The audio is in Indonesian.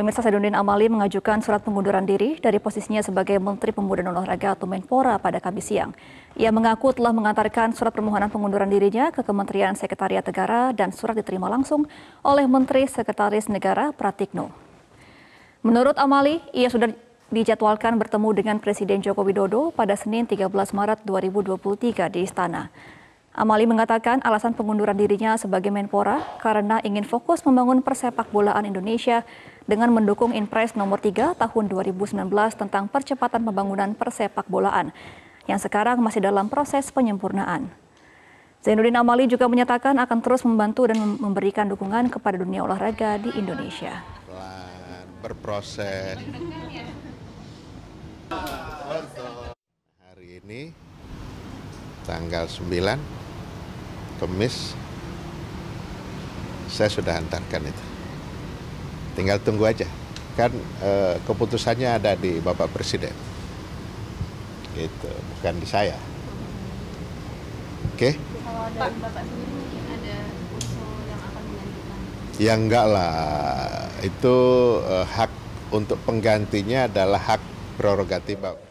Pemirsa Sadunin Amali mengajukan surat pengunduran diri dari posisinya sebagai Menteri Pemuda dan Olahraga atau Menpora pada Kamis siang. Ia mengaku telah mengantarkan surat permohonan pengunduran dirinya ke Kementerian Sekretariat Negara dan surat diterima langsung oleh Menteri Sekretaris Negara Pratikno. Menurut Amali, ia sudah dijadwalkan bertemu dengan Presiden Joko Widodo pada Senin 13 Maret 2023 di Istana. Amali mengatakan alasan pengunduran dirinya sebagai Menpora karena ingin fokus membangun persepak bolaan Indonesia dengan mendukung Inpres nomor 3 tahun 2019 tentang percepatan pembangunan persepak bolaan yang sekarang masih dalam proses penyempurnaan. Zainuddin Amali juga menyatakan akan terus membantu dan memberikan dukungan kepada dunia olahraga di Indonesia. berproses. Hari ini tanggal 9 Kemis saya sudah antarkan itu. Tinggal tunggu aja. Kan e, keputusannya ada di Bapak Presiden. Gitu, bukan di saya. Oke. Okay? Ya enggak lah. Itu e, hak untuk penggantinya adalah hak prerogatif Bapak.